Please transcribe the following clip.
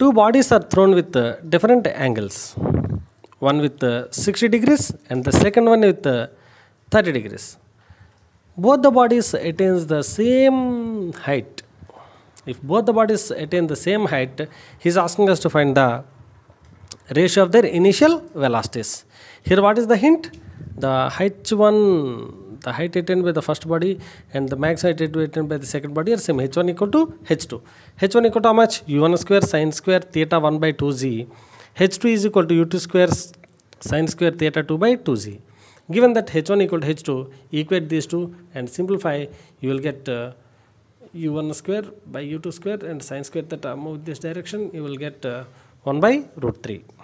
Two bodies are thrown with uh, different angles, one with uh, 60 degrees and the second one with uh, 30 degrees. Both the bodies attains the same height. If both the bodies attain the same height, he is asking us to find the ratio of their initial velocities. Here what is the hint? The h1 the height attained by the first body and the max height attained by the second body are same h1 equal to h2 h1 equal to how much u1 square sine square theta 1 by 2z h2 is equal to u2 square sine square theta 2 by 2z given that h1 equal to h2 equate these two and simplify you will get uh, u1 square by u2 square and sine square theta move this direction you will get uh, 1 by root 3